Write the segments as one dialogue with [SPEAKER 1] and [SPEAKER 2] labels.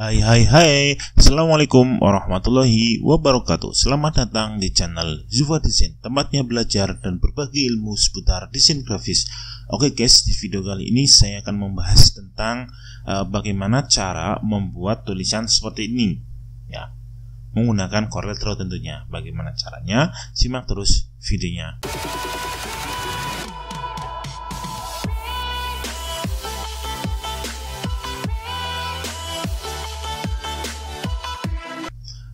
[SPEAKER 1] Hai hai hai Assalamualaikum warahmatullahi wabarakatuh Selamat datang di channel Zufa Design Tempatnya belajar dan berbagi ilmu seputar desain grafis Oke guys di video kali ini saya akan membahas tentang uh, Bagaimana cara membuat tulisan seperti ini Ya Menggunakan Corel Draw tentunya Bagaimana caranya Simak terus videonya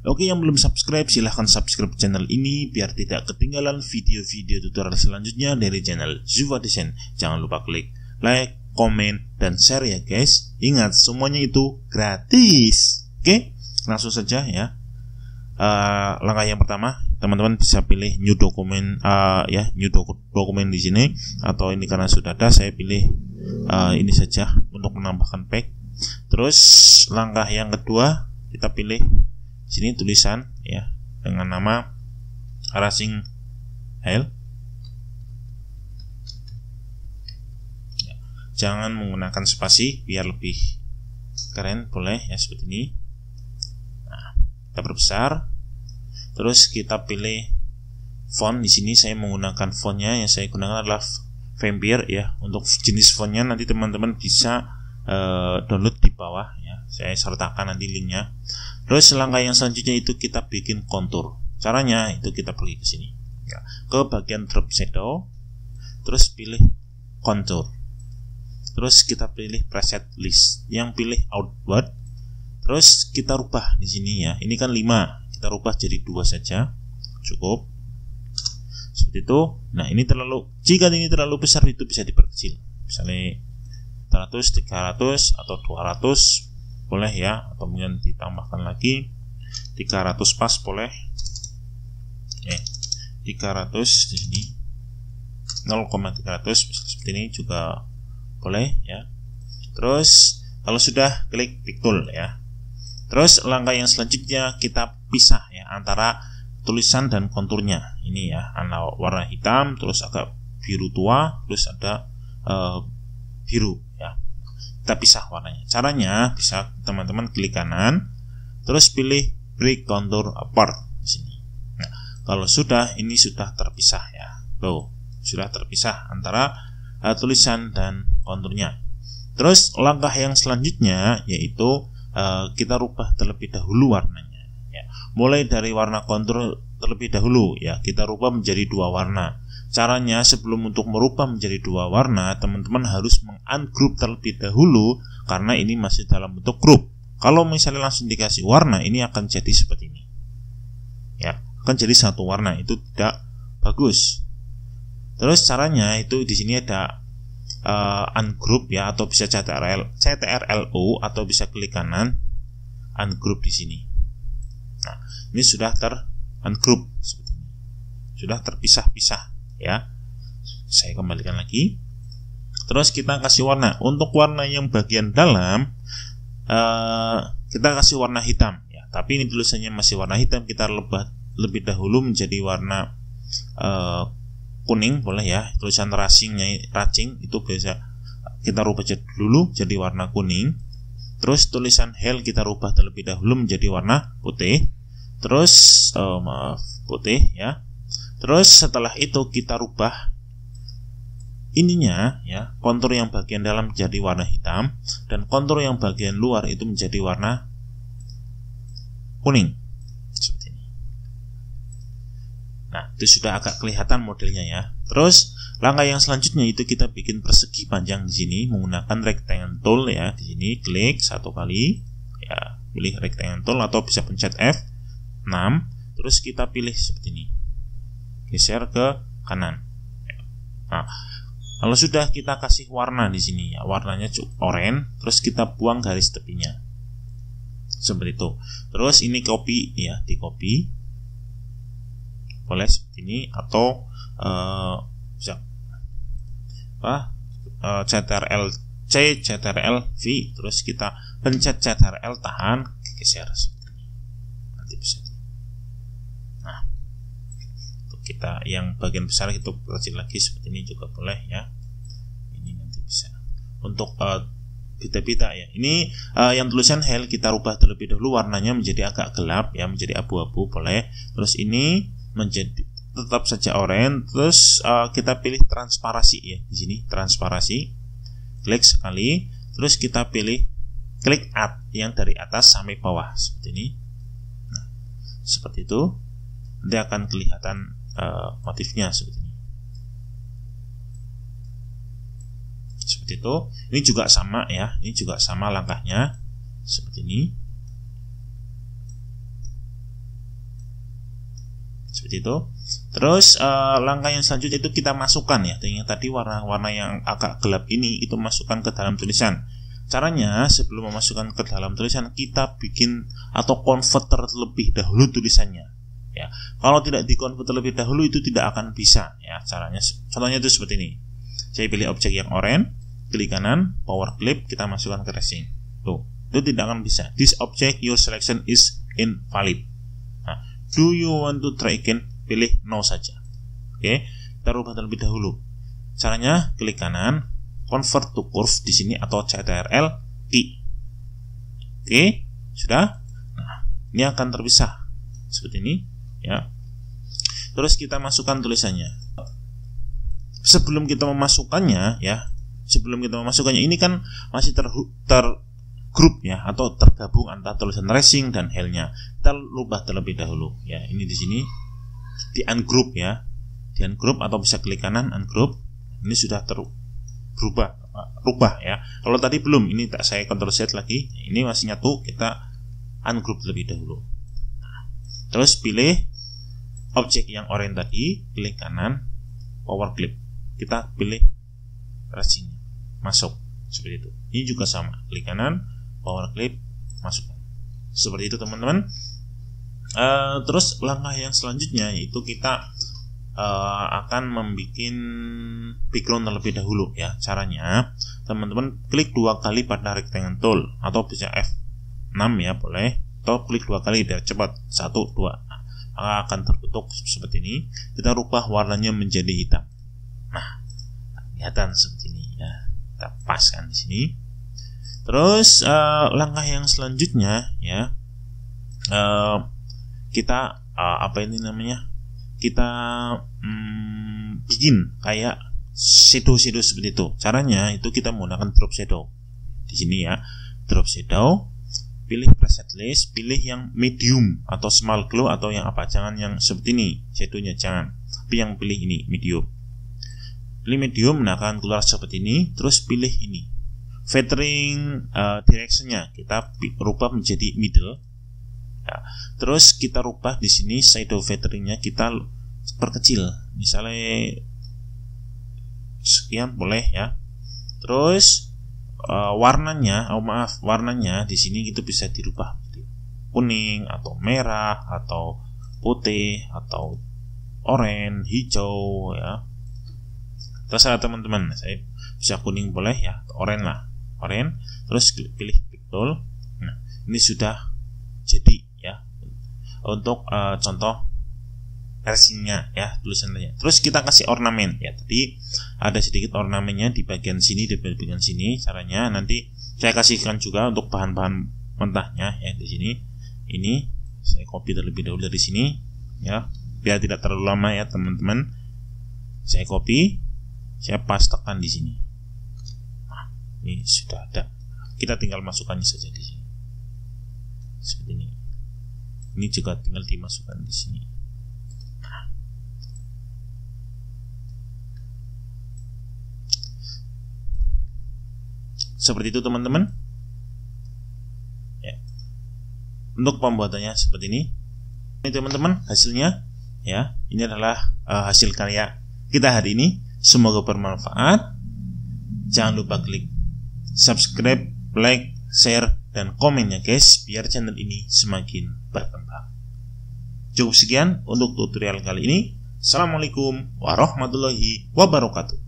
[SPEAKER 1] Oke yang belum subscribe silahkan subscribe channel ini biar tidak ketinggalan video-video tutorial selanjutnya dari channel Zuva Design. Jangan lupa klik like, komen, dan share ya guys. Ingat semuanya itu gratis. Oke langsung saja ya. Uh, langkah yang pertama teman-teman bisa pilih new dokumen uh, eh, ya new doku dokumen di sini atau ini karena sudah ada saya pilih uh, ini saja untuk menambahkan pack terus langkah yang kedua kita pilih sini tulisan ya dengan nama Racing Hell ya, jangan menggunakan spasi biar lebih keren boleh ya seperti ini nah, kita perbesar terus kita pilih font di sini saya menggunakan fontnya yang saya gunakan adalah Vampire ya untuk jenis fontnya nanti teman-teman bisa uh, download di bawah ya saya sertakan nanti linknya Terus langkah yang selanjutnya itu kita bikin kontur. Caranya itu kita pergi ke sini. Ya. Ke bagian drop shadow. Terus pilih kontur. Terus kita pilih preset list. Yang pilih outward. Terus kita rubah di sini ya. Ini kan 5. Kita rubah jadi dua saja. Cukup. Seperti itu. Nah, ini terlalu jika ini terlalu besar itu bisa diperkecil. Misalnya 100, 300 atau 200 boleh ya atau mungkin ditambahkan lagi 300 pas boleh eh 300 di sini 0,300 seperti ini juga boleh ya terus kalau sudah klik pick tool ya terus langkah yang selanjutnya kita pisah ya antara tulisan dan konturnya ini ya ada warna hitam terus agak biru tua terus ada uh, biru ya kita pisah warnanya. Caranya bisa teman-teman klik kanan, terus pilih break contour apart di sini. Nah, kalau sudah ini sudah terpisah ya. Tuh, sudah terpisah antara uh, tulisan dan konturnya. Terus langkah yang selanjutnya yaitu uh, kita rubah terlebih dahulu warnanya. Ya. Mulai dari warna kontur terlebih dahulu ya kita rubah menjadi dua warna Caranya sebelum untuk merubah menjadi dua warna, teman-teman harus mengungroup terlebih dahulu karena ini masih dalam bentuk grup. Kalau misalnya langsung dikasih warna, ini akan jadi seperti ini. Ya, akan jadi satu warna itu tidak bagus. Terus caranya itu di sini ada uh, ungroup ya atau bisa CTRL, CTRLO atau bisa klik kanan ungroup di sini. Nah, ini sudah ter ungroup seperti ini. Sudah terpisah-pisah ya saya kembalikan lagi terus kita kasih warna untuk warna yang bagian dalam uh, kita kasih warna hitam ya tapi ini tulisannya masih warna hitam kita lebat lebih dahulu menjadi warna uh, kuning boleh ya tulisan racingnya racing itu biasa kita rubah dulu jadi warna kuning terus tulisan hell kita rubah terlebih dahulu menjadi warna putih terus oh, maaf putih ya Terus setelah itu kita rubah ininya ya, kontur yang bagian dalam jadi warna hitam dan kontur yang bagian luar itu menjadi warna kuning. Seperti ini. Nah, itu sudah agak kelihatan modelnya ya. Terus langkah yang selanjutnya itu kita bikin persegi panjang di sini menggunakan rectangle tool ya. Di sini klik satu kali ya, pilih rectangle tool atau bisa pencet F6 terus kita pilih seperti ini geser ke kanan. Nah, kalau sudah kita kasih warna di sini ya, warnanya cukup oranye, terus kita buang garis tepinya. Seperti itu. Terus ini copy ya, di copy. Boleh seperti ini atau uh, bisa apa? Uh, eh, CTRL C, CTRL V, terus kita pencet CTRL tahan, geser Nanti bisa kita yang bagian besar itu kecil lagi seperti ini juga boleh ya ini nanti bisa untuk pita pita uh, ya ini uh, yang tulisan hell kita rubah terlebih dahulu warnanya menjadi agak gelap ya menjadi abu-abu boleh terus ini menjadi tetap saja orange terus uh, kita pilih transparasi ya di sini transparasi klik sekali terus kita pilih klik add yang dari atas sampai bawah seperti ini nah, seperti itu dia akan kelihatan uh, motifnya sebetulnya. Seperti itu. Ini juga sama ya, ini juga sama langkahnya seperti ini. Seperti itu. Terus uh, langkah yang selanjutnya itu kita masukkan ya. Yang tadi warna-warna yang agak gelap ini itu masukkan ke dalam tulisan. Caranya sebelum memasukkan ke dalam tulisan kita bikin atau convert terlebih dahulu tulisannya ya kalau tidak dikonvert terlebih dahulu itu tidak akan bisa ya caranya contohnya itu seperti ini saya pilih objek yang oranye klik kanan power clip kita masukkan ke resin tuh itu tidak akan bisa this object your selection is invalid nah, do you want to try again pilih no saja oke okay? kita rubah terlebih dahulu caranya klik kanan convert to curve di sini atau CTRL t. oke sudah nah ini akan terpisah seperti ini ya terus kita masukkan tulisannya sebelum kita memasukkannya ya sebelum kita memasukkannya ini kan masih ter, ter grup ya atau tergabung antara tulisan racing dan helnya kita lubah terlebih dahulu ya ini di sini di ungroup ya di ungroup atau bisa klik kanan ungroup ini sudah ter berubah rubah ya kalau tadi belum ini tak saya kontrol set lagi ini masih nyatu kita ungroup terlebih dahulu nah, terus pilih objek yang orientasi, tadi, pilih kanan, power clip. Kita pilih rasinya, masuk. Seperti itu. Ini juga sama, klik kanan, power clip, masuk. Seperti itu teman-teman. Uh, terus langkah yang selanjutnya yaitu kita uh, akan membuat background terlebih dahulu ya. Caranya, teman-teman klik dua kali pada rectangle tool atau bisa F6 ya boleh. Atau klik dua kali biar cepat. satu dua akan terbentuk seperti ini kita rubah warnanya menjadi hitam nah kelihatan seperti ini ya kita paskan di sini terus uh, langkah yang selanjutnya ya uh, kita uh, apa ini namanya kita hmm, bikin kayak shadow-shadow seperti itu caranya itu kita menggunakan drop shadow di sini ya drop shadow pilih preset list, pilih yang medium atau small glow atau yang apa, jangan yang seperti ini, jatuhnya jangan. Tapi yang pilih ini, medium. Pilih medium, nah akan keluar seperti ini, terus pilih ini. Feathering uh, eh, directionnya kita rubah menjadi middle. Ya. Terus kita rubah di sini shadow featheringnya kita perkecil, misalnya sekian boleh ya. Terus uh, warnanya, oh maaf, warnanya di sini itu bisa dirubah kuning atau merah atau putih atau oranye, hijau ya. Terserah teman-teman, saya bisa kuning boleh ya, oranye lah, oranye. Terus pilih pixel. Nah, ini sudah jadi ya. Untuk uh, contoh versinya ya tulisannya. Terus kita kasih ornamen ya. Tadi ada sedikit ornamennya di bagian sini di bagian sini. Caranya nanti saya kasihkan juga untuk bahan-bahan mentahnya ya di sini. Ini saya copy terlebih dahulu dari sini ya biar tidak terlalu lama ya teman-teman. Saya copy, saya pastekan di sini. Nah, ini sudah ada. Kita tinggal masukkannya saja di sini. Seperti ini. Ini juga tinggal dimasukkan di sini. Seperti itu teman-teman. Ya. Untuk pembuatannya seperti ini. Ini teman-teman hasilnya ya. Ini adalah uh, hasil karya kita hari ini. Semoga bermanfaat. Jangan lupa klik subscribe, like, share, dan komen ya guys biar channel ini semakin berkembang. Cukup sekian untuk tutorial kali ini. Assalamualaikum warahmatullahi wabarakatuh.